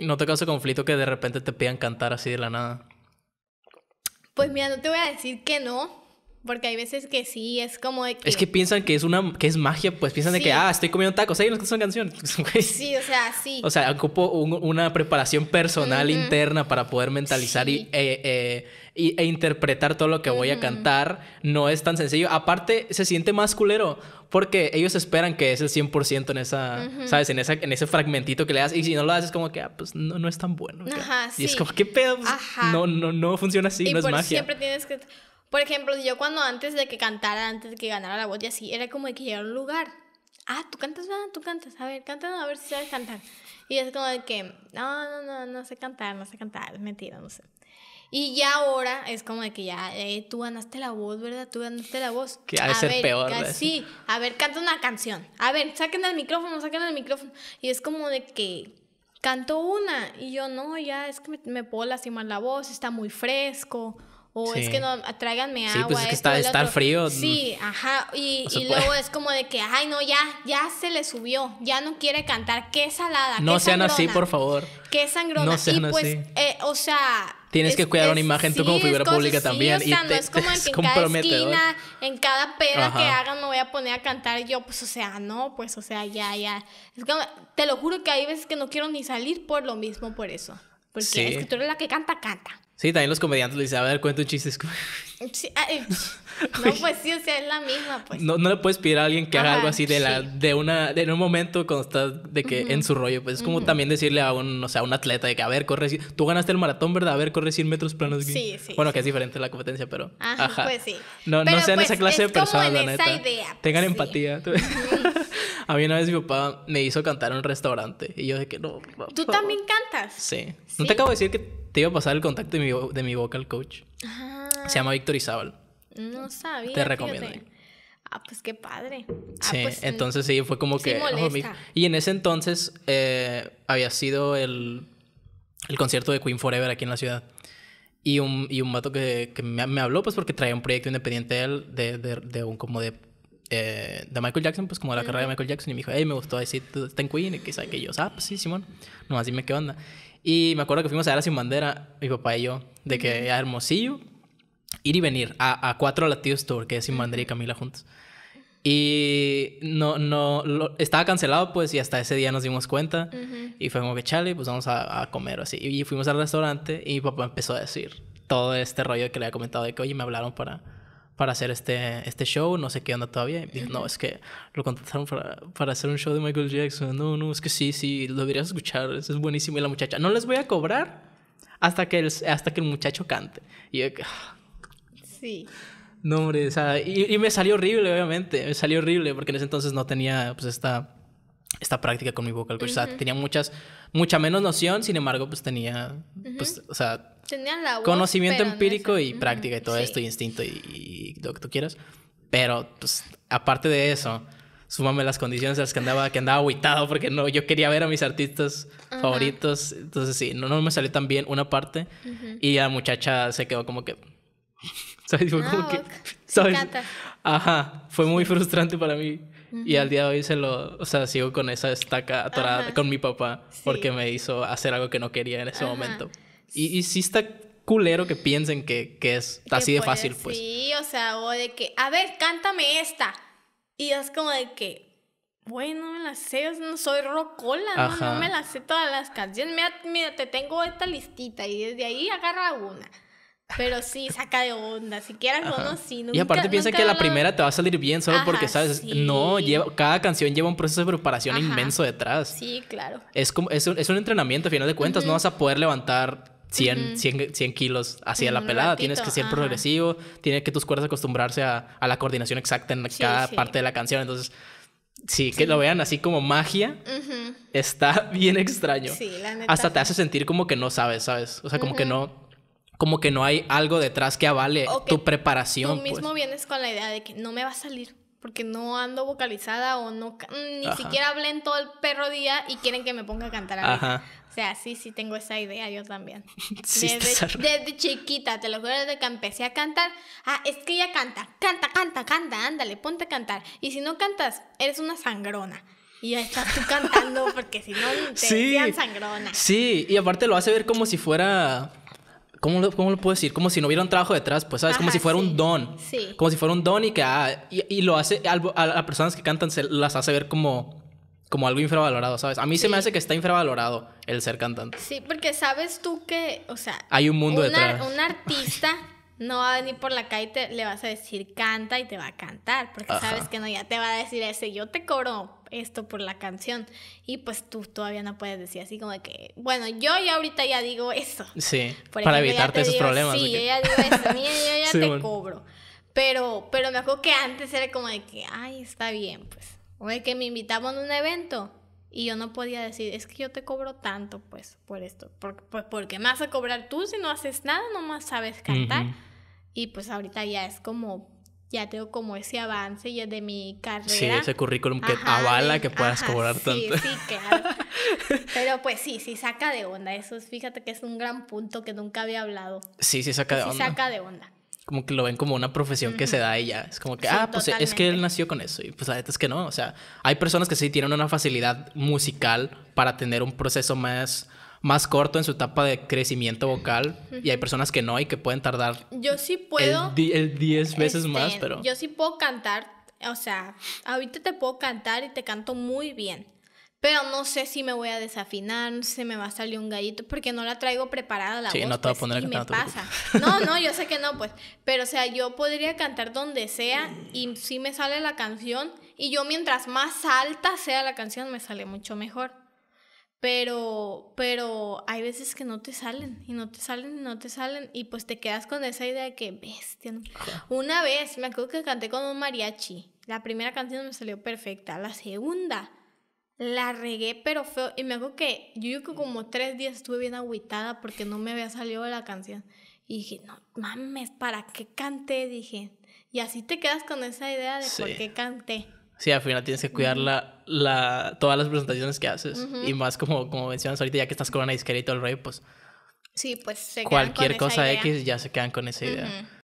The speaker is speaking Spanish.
¿No te causa conflicto que de repente te pidan cantar así de la nada? Pues mira, no te voy a decir que no, porque hay veces que sí, es como de que... Es que piensan que es una... que es magia, pues piensan de que, ah, estoy comiendo tacos, ahí nos son canción. sí, o sea, sí. O sea, ocupo una preparación personal interna para poder mentalizar y, eh, eh, y, e interpretar todo lo que voy a cantar. No es tan sencillo. Aparte, se siente más culero porque ellos esperan que es el 100% en esa, ¿sabes? En, esa, en ese fragmentito que le das. Y si no lo haces, como que, ah, pues no, no es tan bueno. Ajá, y es como, ¿qué pedo? Pues, Ajá. No, no, no funciona así, no es magia. siempre tienes que... Por ejemplo, yo cuando antes de que cantara, antes de que ganara la voz y así, era como de que llegara un lugar. Ah, tú cantas, tú cantas, a ver, canta, a ver si sabes cantar. Y es como de que, no, no, no, no sé cantar, no sé cantar, es mentira, no sé. Y ya ahora es como de que ya eh, tú ganaste la voz, ¿verdad? Tú ganaste la voz. Que a ver, Sí, a ver, canta una canción. A ver, saquen el micrófono, saquen el micrófono. Y es como de que canto una. Y yo, no, ya es que me, me puedo lastimar la voz, está muy fresco o es que no, tráiganme agua. Sí, pues es que está, estar frío. Sí, ajá, y, luego es como de que, ay, no, ya, ya se le subió, ya no quiere cantar, qué salada. No sean así, por favor. Qué sangrona. No y pues, eh, o sea... Tienes que cuidar una imagen tú como figura pública también. y te, es como en, cada esquina, en cada peda que hagan me voy a poner a cantar yo, pues, o sea, no, pues, o sea, ya, ya. te lo juro que hay veces que no quiero ni salir por lo mismo, por eso. Porque es que tú la que canta, canta. Sí, también los comediantes les dicen, a ver, cuenta un chiste. no, pues sí, o sea, es la misma, pues. No, le puedes pedir a alguien que haga algo así de la, de una, de un momento cuando estás de que en su rollo. Pues es como también decirle a un, o sea, un atleta de que, a ver, corre, tú ganaste el maratón, ¿verdad? A ver, corre 100 metros planos. Sí, sí. Bueno, que es diferente la competencia, pero. Ajá, pues sí. No, sean pues, esa clase de personas, la neta. Idea, Tengan empatía. a mí una vez mi papá me hizo cantar en un restaurante y yo de que no. ¿Tú también cantas? Sí. ¿No te acabo de decir que te iba a pasar el contacto de mi, vocal coach. Se llama Víctor Izabal. No sabía. Te recomiendo. Ah, pues qué padre. Ah, sí, pues, entonces sí, fue como que... y en ese entonces eh, había sido el, concierto de Queen Forever aquí en la ciudad. Y un, y vato que, me, habló, pues porque traía un proyecto independiente de él, de, de un como de eh, de Michael Jackson, pues como la carrera de Michael Jackson, y me dijo, hey, me gustó decir, está en Queen, y que que yo, ah, pues sí, Simón, no, así me qué onda. Y me acuerdo que fuimos a ir a Sin Bandera, mi papá y yo, de que a Hermosillo, ir y venir a, a cuatro latidos tour, que es Sin Bandera y Camila juntos. Y no, no, estaba cancelado, pues, y hasta ese día nos dimos cuenta. Y fue como que, chale, pues vamos a, comer o así. Y, y, fuimos al restaurante y mi papá empezó a decir todo este rollo que le había comentado de que, oye, me hablaron para para hacer este, este show, no sé qué onda todavía. no, es que lo contrataron para, hacer un show de Michael Jackson. No, no, es que sí, sí, lo deberías escuchar, es buenísimo. Y la muchacha, no les voy a cobrar hasta que el, hasta que el muchacho cante. Y yo, ah. sí. No, hombre, o sea, y, me salió horrible, obviamente, me salió horrible, porque en ese entonces no tenía, pues, esta esta práctica con mi vocal coach. O sea, tenía muchas, mucha menos noción, sin embargo, pues tenía, pues, o sea, conocimiento empírico y práctica y todo esto, y instinto y, lo que tú quieras. Pero, pues, aparte de eso, súmame las condiciones en las que andaba, que andaba aguitado porque no, yo quería ver a mis artistas favoritos. Entonces, sí, no, me salió tan bien una parte y la muchacha se quedó como que... ¿Sabes? Ah, como que... Ajá, fue muy frustrante para mí y al día de hoy se lo, o sea, sigo con esa estaca atorada con mi papá porque me hizo hacer algo que no quería en ese momento. Y, y sí está culero que piensen que, que es así de fácil, pues. Sí, o sea, o de que, a ver, cántame esta. Y es como de que, bueno, me la sé, no soy rocola, ¿no? me la sé todas las canciones. Mira, mira, te tengo esta listita y desde ahí agarra una. Pero sí, saca de onda. Si quieras no, sí. y aparte piensa que la primera te va a salir bien solo porque, ¿sabes? No, lleva, cada canción lleva un proceso de preparación inmenso detrás. Sí, claro. Es, como, es, un, entrenamiento, a final de cuentas. No vas a poder levantar 100, 100, 100 kilos hacia a la mm, pelada. Tienes que ser progresivo. Tienes que tus cuerdas acostumbrarse a, a la coordinación exacta en cada parte de la canción. Entonces, sí, que lo vean así como magia. Está bien extraño. Sí, la neta. Hasta te hace sentir como que no sabes, ¿sabes? O sea, como que no como que no hay algo detrás que avale tu preparación. Tú pues. mismo vienes con la idea de que no me va a salir porque no ando vocalizada o no mm, ni siquiera hablé en todo el perro día y quieren que me ponga a cantar a O sea, sí, sí tengo esa idea yo también. desde, chiquita, te lo juro, desde que empecé a cantar, ah, es que ella canta, canta, canta, canta, ándale, ponte a cantar. Y si no cantas, eres una sangrona. Y ya estás tú cantando porque si no te sí, sangrona. Sí, y aparte lo hace ver como si fuera ¿cómo lo, cómo puedo decir? Como si no hubiera un trabajo detrás, pues, ¿sabes? como si fuera un don. Sí. Como si fuera un don y que, ah, y, lo hace, a, las personas que cantan se las hace ver como, como algo infravalorado, ¿sabes? A mí se me hace que está infravalorado el ser cantante. Sí, porque sabes tú que, o sea... Hay un mundo detrás. Un artista... no va a venir por la calle y le vas a decir canta y te va a cantar, porque sabes que no, ya te va a decir ese, yo te cobro esto por la canción. Y pues tú todavía no puedes decir así como que, bueno, yo ya ahorita ya digo eso. Sí, para evitarte esos problemas. Sí, yo ya yo ya te cobro. Pero, pero me acuerdo que antes era como de que, ay, está bien, pues. O de que me invitaban a un evento y yo no podía decir, es que yo te cobro tanto, pues, por esto. porque porque me vas a cobrar tú si no haces nada, nomás sabes cantar. Y pues ahorita ya es como ya tengo como ese avance ya de mi carrera. Sí, ese currículum que avala que puedas cobrar tanto. Sí, claro. Pero pues sí, sí saca de onda. Eso es, fíjate que es un gran punto que nunca había hablado. Sí, sí saca de onda. Sí saca de onda. Como que lo ven como una profesión que se da ella Es como que, ah, pues es que él nació con eso. Y pues la veces es que no. O sea, hay personas que sí tienen una facilidad musical para tener un proceso más más corto en su etapa de crecimiento vocal y hay personas que no y que pueden tardar. Yo sí puedo. El 10 este, veces más, pero. Yo sí puedo cantar, o sea, ahorita te puedo cantar y te canto muy bien. Pero no sé si me voy a desafinar, no si me va a salir un gallito, porque no la traigo preparada la voz. no te voy a pues, poner Me pasa. No, no, yo sé que no, pues. Pero, o sea, yo podría cantar donde sea y sí me sale la canción. Y yo, mientras más alta sea la canción, me sale mucho mejor pero, pero hay veces que no te salen y no te salen y no te salen y pues te quedas con esa idea de que bestia. No. Una vez me acuerdo que canté con un mariachi. La primera canción me salió perfecta, la segunda la regué pero feo y me acuerdo que yo, como tres días estuve bien agüitada porque no me había salido la canción y dije, no mames, ¿para qué canté? Dije, y así te quedas con esa idea de por qué canté. Sí, al final tienes que cuidar la, todas las presentaciones que haces. Y más como, como mencionas ahorita, ya que estás con una disquera y todo el rey pues... Sí, pues se Cualquier cosa X ya se quedan con esa idea.